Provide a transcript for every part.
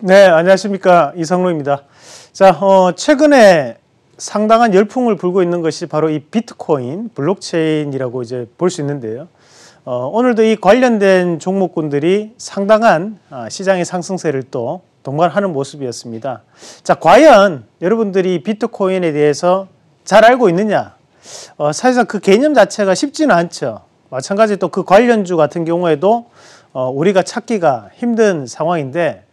네, 안녕하십니까. 이성로입니다. 자, 어, 최근에 상당한 열풍을 불고 있는 것이 바로 이 비트코인, 블록체인이라고 이제 볼 수 있는데요. 어, 오늘도 이 관련된 종목군들이 상당한 아, 시장의 상승세를 또 동반하는 모습이었습니다. 자, 과연 여러분들이 비트코인에 대해서 잘 알고 있느냐? 어, 사실상 그 개념 자체가 쉽지는 않죠. 마찬가지 또 그 관련주 같은 경우에도 어, 우리가 찾기가 힘든 상황인데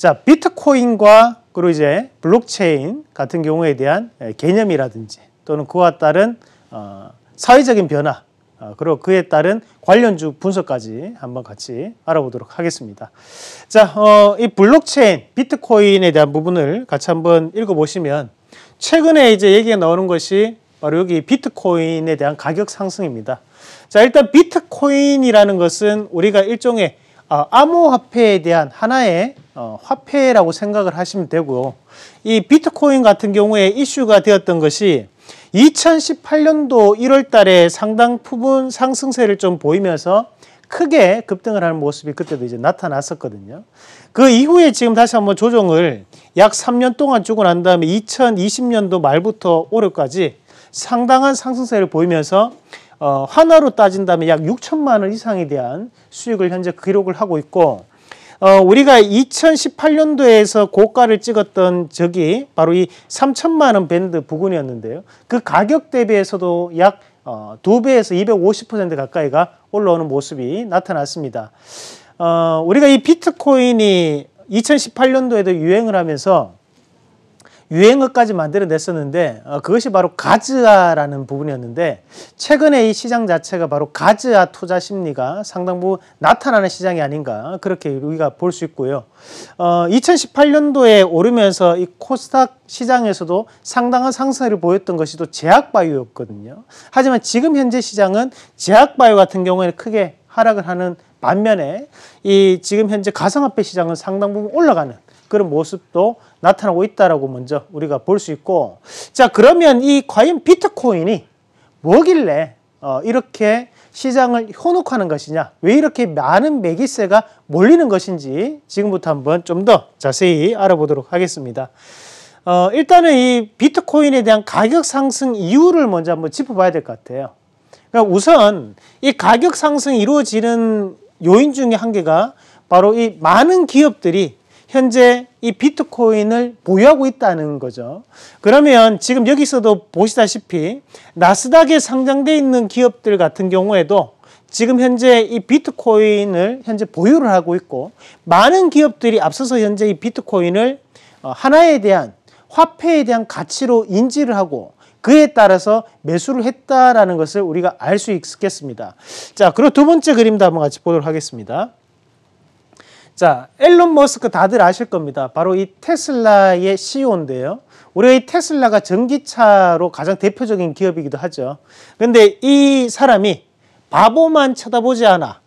자, 비트코인과 그리고 이제 블록체인 같은 경우에 대한 예, 개념이라든지 또는 그와 따른 어, 사회적인 변화 어, 그리고 그에 따른 관련주 분석까지 한번 같이 알아보도록 하겠습니다. 자, 어, 이 블록체인, 비트코인에 대한 부분을 같이 한번 읽어보시면 최근에 이제 얘기가 나오는 것이 바로 여기 비트코인에 대한 가격 상승입니다. 자, 일단 비트코인이라는 것은 우리가 일종의 아, 암호화폐에 대한 하나의 어, 화폐라고 생각을 하시면 되고요. 이 비트코인 같은 경우에 이슈가 되었던 것이 2018년도 1월 달에 상당 부분 상승세를 좀 보이면서 크게 급등을 하는 모습이 그때도 이제 나타났었거든요. 그 이후에 지금 다시 한번 조정을 약 3년 동안 주고 난 다음에 2020년도 말부터 올해까지 상당한 상승세를 보이면서 어, 환화로 따진다면 약 6천만 원 이상에 대한 수익을 현재 기록을 하고 있고 어, 우리가 2018년도에서 고가를 찍었던 적이 바로 이 3천만 원 밴드 부근이었는데요. 그 가격 대비해서도 약 어, 2배에서 250% 가까이가 올라오는 모습이 나타났습니다. 어, 우리가 이 비트코인이 2018년도에도 유행을 하면서 유행어까지 만들어냈었는데 어, 그것이 바로 가즈아라는 부분이었는데 최근에 이 시장 자체가 바로 가즈아 투자 심리가 상당 부분 나타나는 시장이 아닌가 그렇게 우리가 볼 수 있고요. 어, 2018년도에 오르면서 이 코스닥 시장에서도 상당한 상승을 보였던 것이 또 제약바이오였거든요. 하지만 지금 현재 시장은 제약바이오 같은 경우에는 크게 하락을 하는 반면에 이 지금 현재 가상화폐 시장은 상당 부분 올라가는 그런 모습도 나타나고 있다라고 먼저 우리가 볼 수 있고 자 그러면 이 과연 비트코인이 뭐길래 어, 이렇게 시장을 현혹하는 것이냐 왜 이렇게 많은 매기세가 몰리는 것인지 지금부터 한번 좀 더 자세히 알아보도록 하겠습니다. 어, 일단은 이 비트코인에 대한 가격 상승 이유를 먼저 한번 짚어봐야 될 것 같아요. 그러니까 우선 이 가격 상승이 이루어지는 요인 중에 한 개가 바로 이 많은 기업들이 현재 이 비트코인을 보유하고 있다는 거죠. 그러면 지금 여기서도 보시다시피 나스닥에 상장돼 있는 기업들 같은 경우에도 지금 현재 이 비트코인을 현재 보유를 하고 있고 많은 기업들이 앞서서 현재 이 비트코인을 어, 하나에 대한 화폐에 대한 가치로 인지를 하고 그에 따라서 매수를 했다라는 것을 우리가 알 수 있겠습니다. 자, 그리고 두 번째 그림도 한번 같이 보도록 하겠습니다. 자, 앨런 머스크 다들 아실 겁니다. 바로 이 테슬라의 CEO인데요. 우리가 이 테슬라가 전기차로 가장 대표적인 기업이기도 하죠. 근데 이 사람이 바보만 쳐다보지 않아.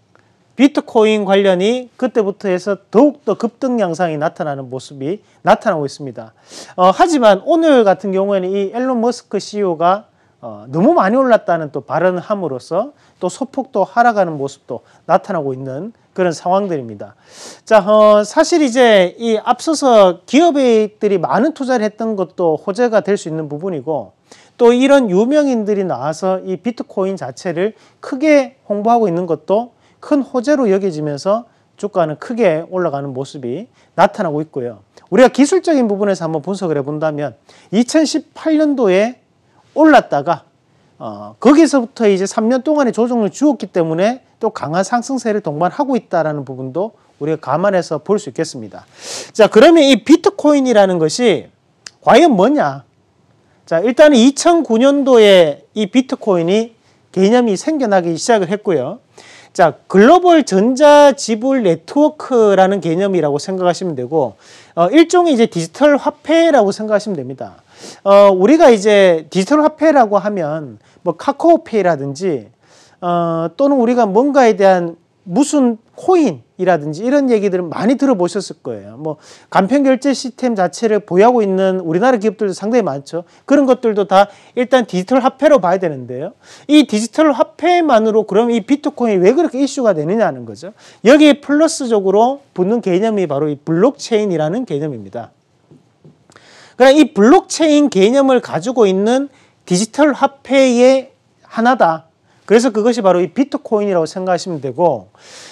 비트코인 관련이 그때부터 해서 더욱더 급등 양상이 나타나는 모습이 나타나고 있습니다. 어, 하지만 오늘 같은 경우에는 이 앨런 머스크 CEO가 어, 너무 많이 올랐다는 또 발언을 함으로써 또 소폭도 하락하는 모습도 나타나고 있는 그런 상황들입니다. 자, 어, 사실 이제 이 앞서서 기업들이 많은 투자를 했던 것도 호재가 될 수 있는 부분이고 또 이런 유명인들이 나와서 이 비트코인 자체를 크게 홍보하고 있는 것도 큰 호재로 여겨지면서 주가는 크게 올라가는 모습이 나타나고 있고요. 우리가 기술적인 부분에서 한번 분석을 해본다면 2018년도에 올랐다가 어, 거기서부터 이제 3년 동안의 조정을 주었기 때문에 또 강한 상승세를 동반하고 있다는 부분도 우리가 감안해서 볼 수 있겠습니다. 자, 그러면 이 비트코인이라는 것이 과연 뭐냐? 자, 일단은 2009년도에 이 비트코인이 개념이 생겨나기 시작을 했고요. 자, 글로벌 전자 지불 네트워크라는 개념이라고 생각하시면 되고, 어, 일종의 이제 디지털 화폐라고 생각하시면 됩니다. 어, 우리가 이제 디지털 화폐라고 하면 뭐 카카오페이라든지 어, 또는 우리가 뭔가에 대한 무슨 코인이라든지 이런 얘기들을 많이 들어보셨을 거예요. 뭐 간편 결제 시스템 자체를 보유하고 있는 우리나라 기업들도 상당히 많죠. 그런 것들도 다 일단 디지털 화폐로 봐야 되는데요. 이 디지털 화폐만으로 그럼 이 비트코인이 왜 그렇게 이슈가 되느냐는 거죠. 여기에 플러스적으로 붙는 개념이 바로 이 블록체인이라는 개념입니다. 그러이 블록체인 개념을 가지고 있는 디지털 화폐의 하나다. 그래서 그것이 바로 이 비트코인이라고 생각하시면 되고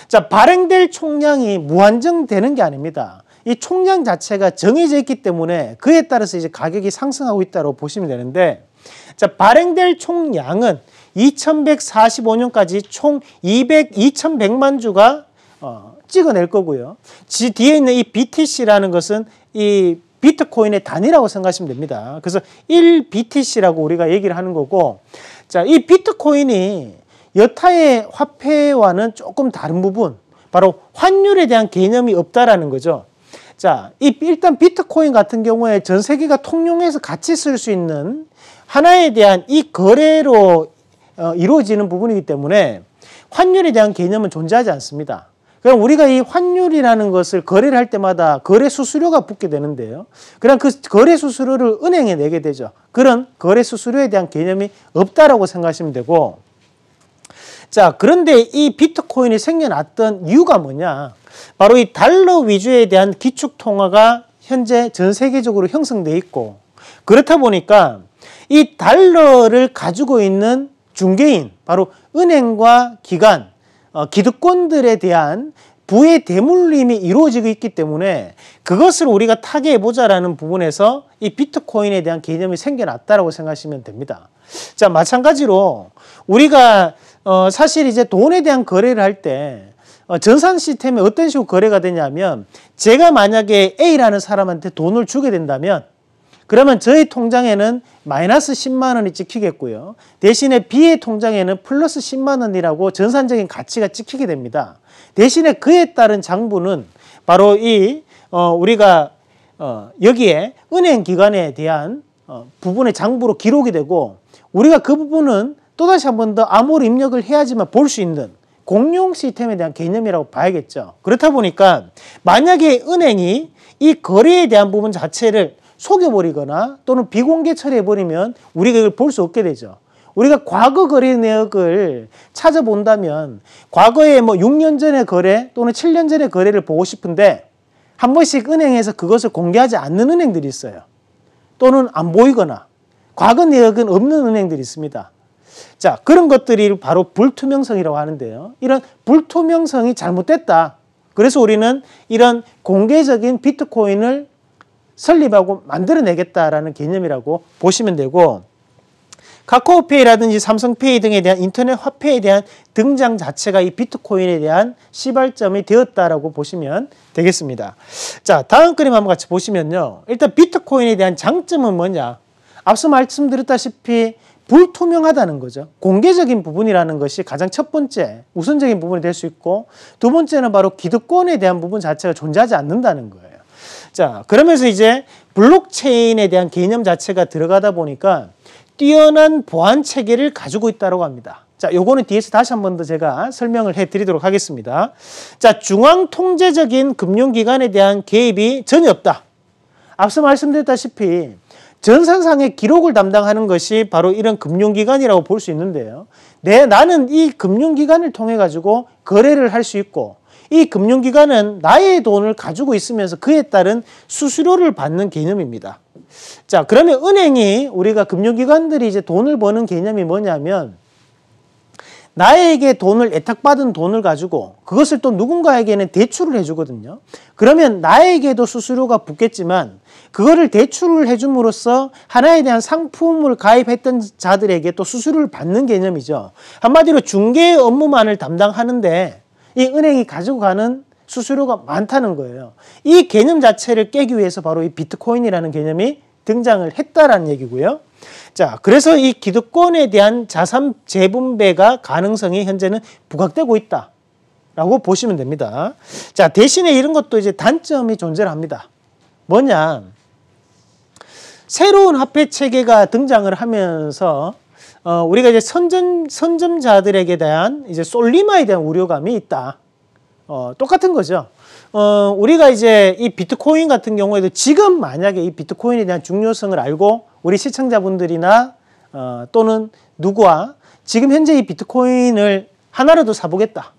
자 발행될 총량이 무한정되는 게 아닙니다. 이 총량 자체가 정해져 있기 때문에 그에 따라서 이제 가격이 상승하고 있다고 보시면 되는데 자 발행될 총량은 2145년까지 총 200, 2100만 주가 어, 찍어낼 거고요. 지 뒤에 있는 이 BTC라는 것은 이 비트코인의 단위라고 생각하시면 됩니다. 그래서 1BTC라고 우리가 얘기를 하는 거고 자, 이 비트코인이 여타의 화폐와는 조금 다른 부분, 바로 환율에 대한 개념이 없다라는 거죠. 자, 이 일단 비트코인 같은 경우에 전 세계가 통용해서 같이 쓸 수 있는 하나에 대한 이 거래로 어, 이루어지는 부분이기 때문에 환율에 대한 개념은 존재하지 않습니다. 그럼 우리가 이 환율이라는 것을 거래를 할 때마다 거래 수수료가 붙게 되는데요. 그럼 그 거래 수수료를 은행에 내게 되죠. 그런 거래 수수료에 대한 개념이 없다라고 생각하시면 되고 자, 그런데 이 비트코인이 생겨났던 이유가 뭐냐? 바로 이 달러 위주에 대한 기축 통화가 현재 전 세계적으로 형성돼 있고 그렇다 보니까 이 달러를 가지고 있는 중개인 바로 은행과 기관 어, 기득권들에 대한 부의 대물림이 이루어지고 있기 때문에 그것을 우리가 타개해보자라는 부분에서 이 비트코인에 대한 개념이 생겨났다라고 생각하시면 됩니다. 자, 마찬가지로 우리가 어, 사실 이제 돈에 대한 거래를 할 때 어, 전산 시스템에 어떤 식으로 거래가 되냐면 제가 만약에 A라는 사람한테 돈을 주게 된다면 그러면 저희 통장에는 마이너스 10만 원이 찍히겠고요. 대신에 B의 통장에는 플러스 10만 원이라고 전산적인 가치가 찍히게 됩니다. 대신에 그에 따른 장부는 바로 이 어, 우리가 어, 여기에 은행 기관에 대한 어, 부분의 장부로 기록이 되고 우리가 그 부분은 또다시 한 번 더 암호를 입력을 해야지만 볼 수 있는 공용 시스템에 대한 개념이라고 봐야겠죠. 그렇다 보니까 만약에 은행이 이 거래에 대한 부분 자체를 속여버리거나 또는 비공개 처리해버리면 우리가 이걸 볼 수 없게 되죠. 우리가 과거 거래 내역을 찾아본다면 과거에 뭐 6년 전의 거래 또는 7년 전의 거래를 보고 싶은데 한 번씩 은행에서 그것을 공개하지 않는 은행들이 있어요. 또는 안 보이거나 과거 내역은 없는 은행들이 있습니다. 자, 그런 것들이 바로 불투명성이라고 하는데요. 이런 불투명성이 잘못됐다. 그래서 우리는 이런 공개적인 비트코인을 설립하고 만들어내겠다라는 개념이라고 보시면 되고 카카오페이라든지 삼성페이 등에 대한 인터넷 화폐에 대한 등장 자체가 이 비트코인에 대한 시발점이 되었다라고 보시면 되겠습니다. 자, 다음 그림 한번 같이 보시면요. 일단 비트코인에 대한 장점은 뭐냐? 앞서 말씀드렸다시피 불투명하다는 거죠. 공개적인 부분이라는 것이 가장 첫 번째 우선적인 부분이 될 수 있고 두 번째는 바로 기득권에 대한 부분 자체가 존재하지 않는다는 거예요. 자, 그러면서 이제 블록체인에 대한 개념 자체가 들어가다 보니까 뛰어난 보안 체계를 가지고 있다고 합니다. 자, 요거는 뒤에서 다시 한 번 더 제가 설명을 해 드리도록 하겠습니다. 자, 중앙 통제적인 금융기관에 대한 개입이 전혀 없다. 앞서 말씀드렸다시피 전산상의 기록을 담당하는 것이 바로 이런 금융기관이라고 볼 수 있는데요. 내 네, 나는 이 금융기관을 통해 가지고 거래를 할 수 있고 이 금융기관은 나의 돈을 가지고 있으면서 그에 따른 수수료를 받는 개념입니다. 자, 그러면 은행이 우리가 금융기관들이 이제 돈을 버는 개념이 뭐냐면 나에게 돈을 애탁받은 돈을 가지고 그것을 또 누군가에게는 대출을 해주거든요. 그러면 나에게도 수수료가 붙겠지만 그거를 대출을 해줌으로써 하나에 대한 상품을 가입했던 자들에게 또 수수료를 받는 개념이죠. 한마디로 중개 업무만을 담당하는데 이 은행이 가지고 가는 수수료가 많다는 거예요. 이 개념 자체를 깨기 위해서 바로 이 비트코인이라는 개념이 등장을 했다라는 얘기고요. 자, 그래서 이 기득권에 대한 자산 재분배가 가능성이 현재는 부각되고 있다. 라고 보시면 됩니다. 자, 대신에 이런 것도 이제 단점이 존재를 합니다. 뭐냐. 새로운 화폐 체계가 등장을 하면서 어, 우리가 이제 선점 선점자들에 게 대한 이제 솔리마에 대한 우려감이 있다. 어, 똑같은 거죠. 어, 우리가 이제 이 비트코인 같은 경우에도 지금 만약에 이 비트코인에 대한 중요성을 알고 우리 시청자분들이나 어, 또는 누구와 지금 현재 이 비트코인을 하나라도 사보겠다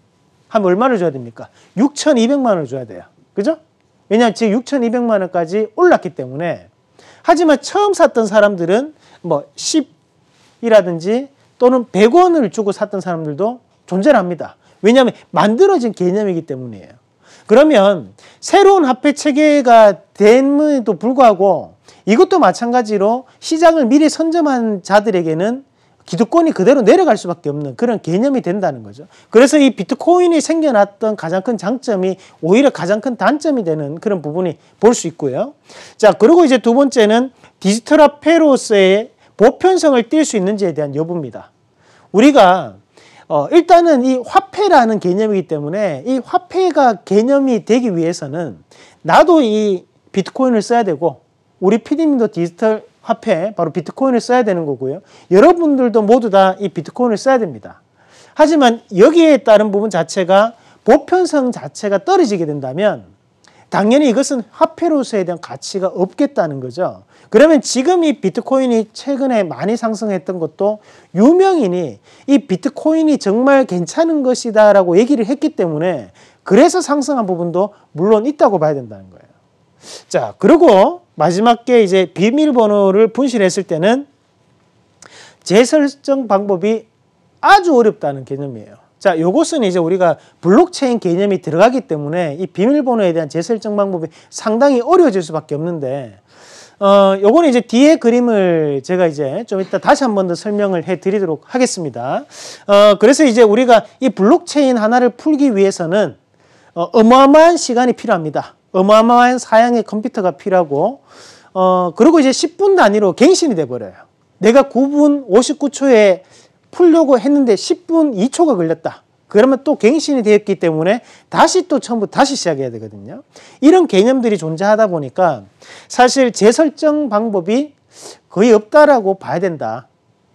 하면 얼마를 줘야 됩니까? 6,200만 원을 줘야 돼요. 그죠? 왜냐하면 지금 6,200만 원까지 올랐기 때문에 하지만 처음 샀던 사람들은 뭐 10, 이라든지 또는 100원을 주고 샀던 사람들도 존재합니다. 왜냐하면 만들어진 개념이기 때문이에요. 그러면 새로운 화폐 체계가 됨에도 불구하고 이것도 마찬가지로 시장을 미리 선점한 자들에게는 기득권이 그대로 내려갈 수밖에 없는 그런 개념이 된다는 거죠. 그래서 이 비트코인이 생겨났던 가장 큰 장점이 오히려 가장 큰 단점이 되는 그런 부분이 볼 수 있고요. 자, 그리고 이제 두 번째는 디지털 화폐로서의 보편성을 띨 수 있는지에 대한 여부입니다. 우리가 어, 일단은 이 화폐라는 개념이기 때문에 이 화폐가 개념이 되기 위해서는 나도 이 비트코인을 써야 되고 우리 피디님도 디지털 화폐 바로 비트코인을 써야 되는 거고요. 여러분들도 모두 다 이 비트코인을 써야 됩니다. 하지만 여기에 따른 부분 자체가 보편성 자체가 떨어지게 된다면 당연히 이것은 화폐로서에 대한 가치가 없겠다는 거죠. 그러면 지금 이 비트코인이 최근에 많이 상승했던 것도 유명인이 이 비트코인이 정말 괜찮은 것이다 라고 얘기를 했기 때문에 그래서 상승한 부분도 물론 있다고 봐야 된다는 거예요. 자, 그리고 마지막에 이제 비밀번호를 분실했을 때는 재설정 방법이 아주 어렵다는 개념이에요. 자, 요것은 이제 우리가 블록체인 개념이 들어가기 때문에 이 비밀번호에 대한 재설정 방법이 상당히 어려워질 수밖에 없는데 어, 요거는 이제 뒤에 그림을 제가 이제 좀 이따 다시 한 번 더 설명을 해 드리도록 하겠습니다. 어, 그래서 이제 우리가 이 블록체인 하나를 풀기 위해서는 어, 어마어마한 시간이 필요합니다. 어마어마한 사양의 컴퓨터가 필요하고, 어, 그리고 이제 10분 단위로 갱신이 돼버려요. 내가 9분 59초에 풀려고 했는데 10분 2초가 걸렸다. 그러면 또 갱신이 되었기 때문에 다시 또 처음부터 다시 시작해야 되거든요. 이런 개념들이 존재하다 보니까 사실 재설정 방법이 거의 없다라고 봐야 된다.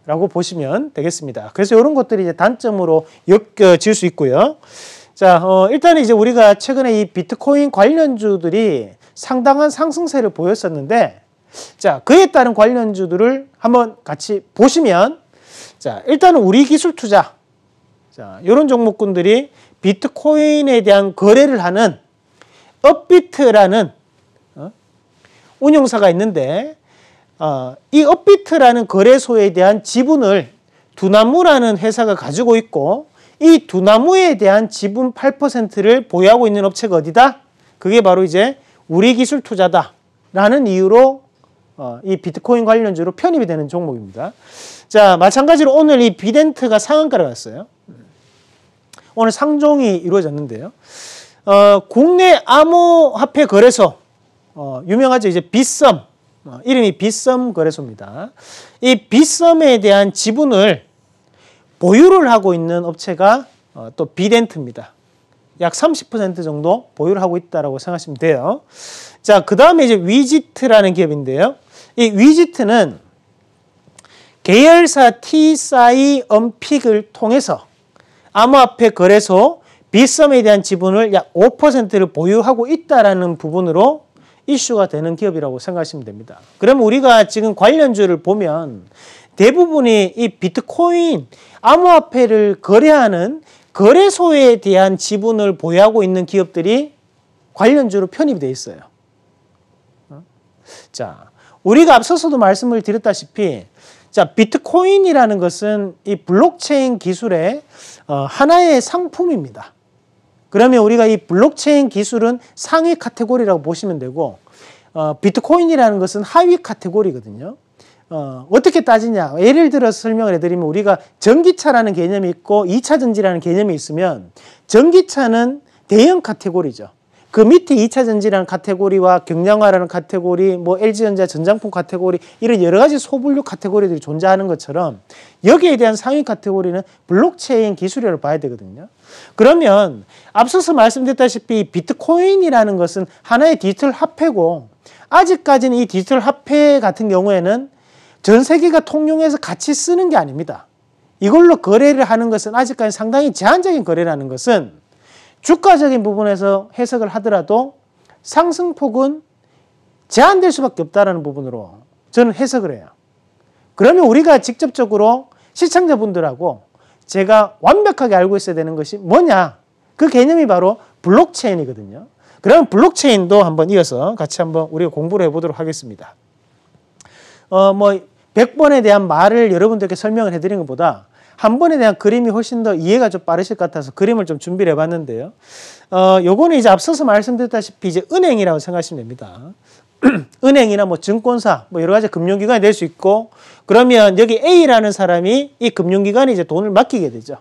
라고 보시면 되겠습니다. 그래서 이런 것들이 이제 단점으로 엮여질 어, 수 있고요. 자, 어, 일단 은 이제 우리가 최근에 이 비트코인 관련주들이 상당한 상승세를 보였었는데, 자, 그에 따른 관련주들을 한번 같이 보시면 자, 일단 우리 기술 투자. 자, 요런 종목군들이 비트코인에 대한 거래를 하는 업비트라는 어? 운용사가 있는데 어, 이 업비트라는 거래소에 대한 지분을 두나무라는 회사가 가지고 있고 이 두나무에 대한 지분 8%를 보유하고 있는 업체가 어디다? 그게 바로 이제 우리 기술 투자다라는 이유로 어, 이 비트코인 관련주로 편입이 되는 종목입니다. 자, 마찬가지로 오늘 이 비덴트가 상한가를 갔어요. 오늘 상종이 이루어졌는데요. 어, 국내 암호화폐 거래소, 어, 유명하죠. 이제 비썸, 어, 이름이 비썸 거래소입니다. 이 비썸에 대한 지분을 보유를 하고 있는 업체가 어, 또 비덴트입니다. 약 30% 정도 보유를 하고 있다고 생각하시면 돼요. 자, 그 다음에 이제 위지트라는 기업인데요. 이 위지트는 계열사 t s i 언픽을 통해서 암호화폐 거래소 비썸에 대한 지분을 약 5%를 보유하고 있다라는 부분으로 이슈가 되는 기업이라고 생각하시면 됩니다. 그럼 우리가 지금 관련주를 보면 대부분이 이 비트코인 암호화폐를 거래하는 거래소에 대한 지분을 보유하고 있는 기업들이 관련주로 편입되어 있어요. 어? 자, 우리가 앞서서도 말씀을 드렸다시피 자, 비트코인이라는 것은 이 블록체인 기술의 어, 하나의 상품입니다. 그러면 우리가 이 블록체인 기술은 상위 카테고리라고 보시면 되고 어, 비트코인이라는 것은 하위 카테고리거든요. 어, 어떻게 따지냐? 예를 들어 설명을 해드리면 우리가 전기차라는 개념이 있고 2차 전지라는 개념이 있으면 전기차는 대형 카테고리죠. 그 밑에 2차 전지라는 카테고리와 경량화라는 카테고리, 뭐 LG전자 전장품 카테고리 이런 여러 가지 소분류 카테고리들이 존재하는 것처럼 여기에 대한 상위 카테고리는 블록체인 기술이라고 봐야 되거든요. 그러면 앞서서 말씀드렸다시피 비트코인이라는 것은 하나의 디지털 화폐고 아직까지는 이 디지털 화폐 같은 경우에는 전 세계가 통용해서 같이 쓰는 게 아닙니다. 이걸로 거래를 하는 것은 아직까지 상당히 제한적인 거래라는 것은 주가적인 부분에서 해석을 하더라도 상승폭은 제한될 수밖에 없다는 부분으로 저는 해석을 해요. 그러면 우리가 직접적으로 시청자분들하고 제가 완벽하게 알고 있어야 되는 것이 뭐냐? 그 개념이 바로 블록체인이거든요. 그럼 블록체인도 한번 이어서 같이 한번 우리가 공부를 해보도록 하겠습니다. 어, 뭐, 100번에 대한 말을 여러분들께 설명을 해드리는 것보다 한 번에 대한 그림이 훨씬 더 이해가 좀 빠르실 것 같아서 그림을 좀 준비를 해봤는데요. 어, 요거는 이제 앞서서 말씀드렸다시피 이제 은행이라고 생각하시면 됩니다. 은행이나 뭐 증권사 뭐 여러 가지 금융기관이 될 수 있고 그러면 여기 A라는 사람이 이 금융기관에 이제 돈을 맡기게 되죠.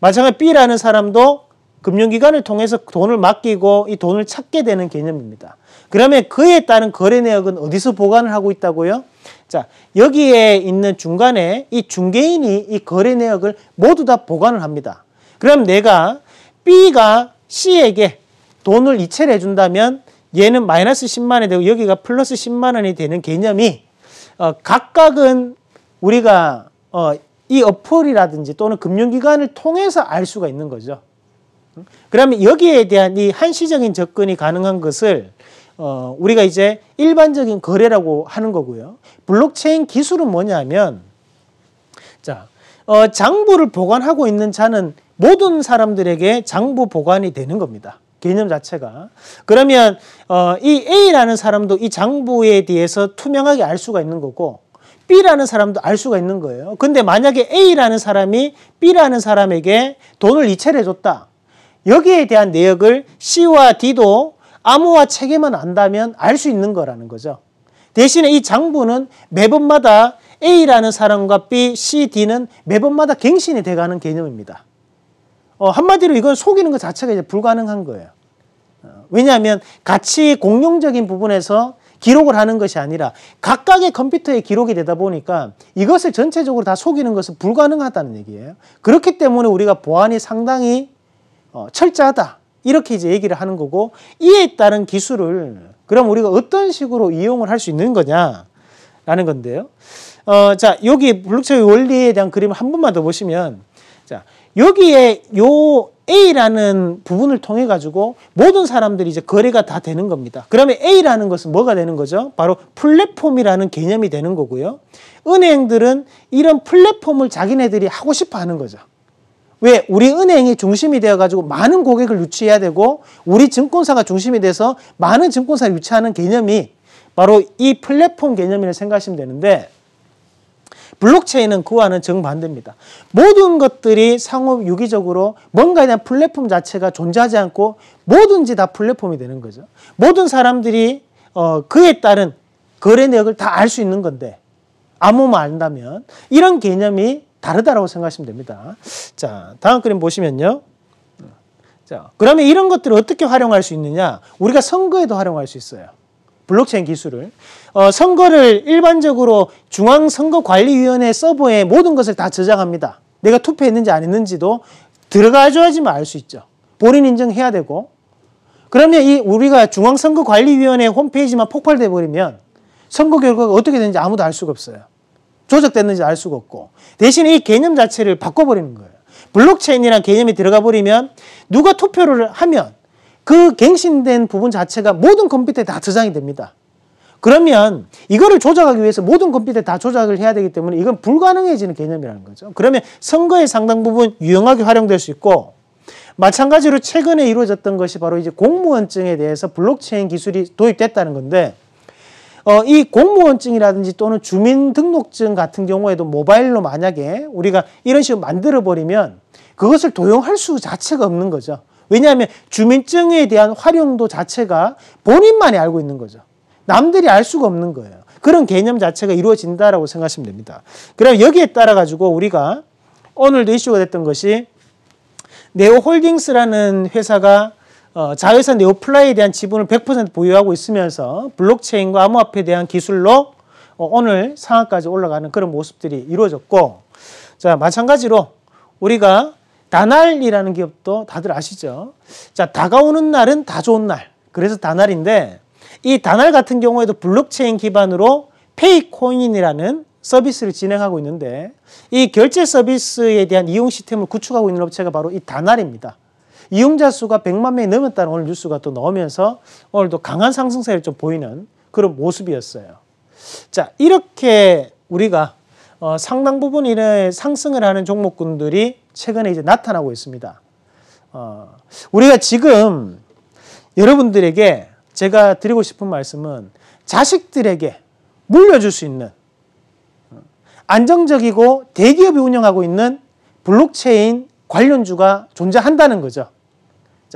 마찬가지 B라는 사람도 금융기관을 통해서 돈을 맡기고 이 돈을 찾게 되는 개념입니다. 그러면 그에 따른 거래 내역은 어디서 보관을 하고 있다고요? 자, 여기에 있는 중간에 이 중개인이 이 거래 내역을 모두 다 보관을 합니다. 그럼 내가 B가 C에게 돈을 이체를 해준다면 얘는 마이너스 10만 원이 되고 여기가 플러스 10만 원이 되는 개념이 어, 각각은 우리가 어, 이 어플이라든지 또는 금융기관을 통해서 알 수가 있는 거죠. 그러면 여기에 대한 이 한시적인 접근이 가능한 것을 어, 우리가 이제 일반적인 거래라고 하는 거고요. 블록체인 기술은 뭐냐면 자 어, 장부를 보관하고 있는 자는 모든 사람들에게 장부 보관이 되는 겁니다. 개념 자체가 그러면 어, 이 A라는 사람도 이 장부에 대해서 투명하게 알 수가 있는 거고 B라는 사람도 알 수가 있는 거예요. 근데 만약에 A라는 사람이 B라는 사람에게 돈을 이체를 해줬다. 여기에 대한 내역을 C와 D도 암호화 체계만 안다면 알 수 있는 거라는 거죠. 대신에 이 장부는 매번마다 A라는 사람과 B, C, D는 매번마다 갱신이 돼가는 개념입니다. 어, 한마디로 이건 속이는 것 자체가 이제 불가능한 거예요. 어, 왜냐하면 같이 공용적인 부분에서 기록을 하는 것이 아니라 각각의 컴퓨터에 기록이 되다 보니까 이것을 전체적으로 다 속이는 것은 불가능하다는 얘기예요. 그렇기 때문에 우리가 보안이 상당히 어, 철저하다. 이렇게 이제 얘기를 하는 거고 이에 따른 기술을 그럼 우리가 어떤 식으로 이용을 할 수 있는 거냐라는 건데요. 어, 자 여기 블록체인 원리에 대한 그림을 한 번만 더 보시면 자 여기에 요 A라는 부분을 통해 가지고 모든 사람들이 이제 거래가 다 되는 겁니다. 그러면 A라는 것은 뭐가 되는 거죠? 바로 플랫폼이라는 개념이 되는 거고요. 은행들은 이런 플랫폼을 자기네들이 하고 싶어 하는 거죠. 왜? 우리 은행이 중심이 되어가지고 많은 고객을 유치해야 되고 우리 증권사가 중심이 돼서 많은 증권사를 유치하는 개념이 바로 이 플랫폼 개념이라고 생각하시면 되는데 블록체인은 그와는 정반대입니다. 모든 것들이 상호 유기적으로 뭔가에 대한 플랫폼 자체가 존재하지 않고 뭐든지 다 플랫폼이 되는 거죠. 모든 사람들이 어, 그에 따른 거래 내역을 다 알 수 있는 건데 아무 말 안다면 이런 개념이 다르다라고 생각하시면 됩니다. 자, 다음 그림 보시면요. 자, 그러면 이런 것들을 어떻게 활용할 수 있느냐? 우리가 선거에도 활용할 수 있어요. 블록체인 기술을. 어, 선거를 일반적으로 중앙선거관리위원회 서버에 모든 것을 다 저장합니다. 내가 투표했는지 안 했는지도 들어가줘야지만 뭐 알수 있죠. 본인 인증해야 되고. 그러면 이 우리가 중앙선거관리위원회 홈페이지만 폭발돼 버리면 선거 결과가 어떻게 되는지 아무도 알 수가 없어요. 조작됐는지 알 수가 없고 대신에 이 개념 자체를 바꿔버리는 거예요. 블록체인이란 개념이 들어가 버리면 누가 투표를 하면 그 갱신된 부분 자체가 모든 컴퓨터에 다 저장이 됩니다. 그러면 이거를 조작하기 위해서 모든 컴퓨터에 다 조작을 해야 되기 때문에 이건 불가능해지는 개념이라는 거죠. 그러면 선거의 상당 부분 유용하게 활용될 수 있고 마찬가지로 최근에 이루어졌던 것이 바로 이제 공무원증에 대해서 블록체인 기술이 도입됐다는 건데 어, 이 공무원증이라든지 또는 주민등록증 같은 경우에도 모바일로 만약에 우리가 이런 식으로 만들어 버리면 그것을 도용할 수 자체가 없는 거죠. 왜냐하면 주민증에 대한 활용도 자체가 본인만이 알고 있는 거죠. 남들이 알 수가 없는 거예요. 그런 개념 자체가 이루어진다라고 생각하시면 됩니다. 그럼 여기에 따라 가지고 우리가 오늘도 이슈가 됐던 것이 네오홀딩스라는 회사가 어, 자회사 네오플라이에 대한 지분을 100% 보유하고 있으면서 블록체인과 암호화폐에 대한 기술로 어, 오늘 상한까지 올라가는 그런 모습들이 이루어졌고 자 마찬가지로 우리가 다날이라는 기업도 다들 아시죠? 자 다가오는 날은 다 좋은 날 그래서 다날인데 이 다날 같은 경우에도 블록체인 기반으로 페이코인이라는 서비스를 진행하고 있는데 이 결제 서비스에 대한 이용 시스템을 구축하고 있는 업체가 바로 이 다날입니다. 이용자 수가 100만 명이 넘었다는 오늘 뉴스가 또 나오면서 오늘도 강한 상승세를 좀 보이는 그런 모습이었어요. 자, 이렇게 우리가 어, 상당 부분 이런 상승을 하는 종목군들이 최근에 이제 나타나고 있습니다. 어, 우리가 지금 여러분들에게 제가 드리고 싶은 말씀은 자식들에게 물려줄 수 있는 어, 안정적이고 대기업이 운영하고 있는 블록체인 관련주가 존재한다는 거죠.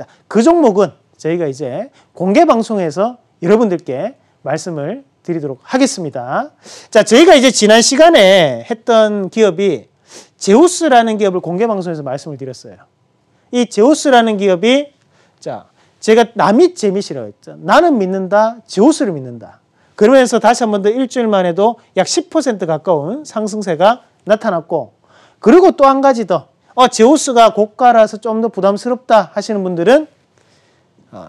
자, 그 종목은 저희가 이제 공개 방송에서 여러분들께 말씀을 드리도록 하겠습니다. 자, 저희가 이제 지난 시간에 했던 기업이 제우스라는 기업을 공개 방송에서 말씀을 드렸어요. 이 제우스라는 기업이 자, 제가 남이 재미시라고 했죠. 나는 믿는다. 제우스를 믿는다. 그러면서 다시 한 번 더 일주일만 해도 약 10% 가까운 상승세가 나타났고 그리고 또 한 가지 더 어, 제우스가 고가라서 좀 더 부담스럽다 하시는 분들은 어,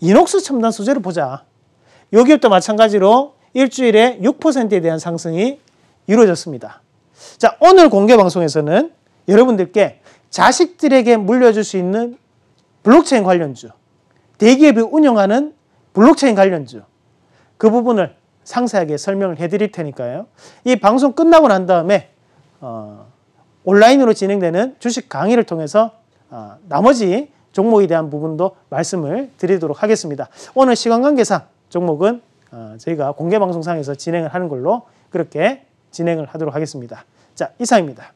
이녹스 첨단 소재를 보자. 여기도 마찬가지로 일주일에 6%에 대한 상승이 이루어졌습니다. 자, 오늘 공개 방송에서는 여러분들께 자식들에게 물려줄 수 있는 블록체인 관련주, 대기업이 운영하는 블록체인 관련주, 그 부분을 상세하게 설명을 해드릴 테니까요. 이 방송 끝나고 난 다음에 어, 온라인으로 진행되는 주식 강의를 통해서 아, 나머지 종목에 대한 부분도 말씀을 드리도록 하겠습니다. 오늘 시간 관계상 종목은 아, 저희가 공개 방송상에서 진행을 하는 걸로 그렇게 진행을 하도록 하겠습니다. 자, 이상입니다.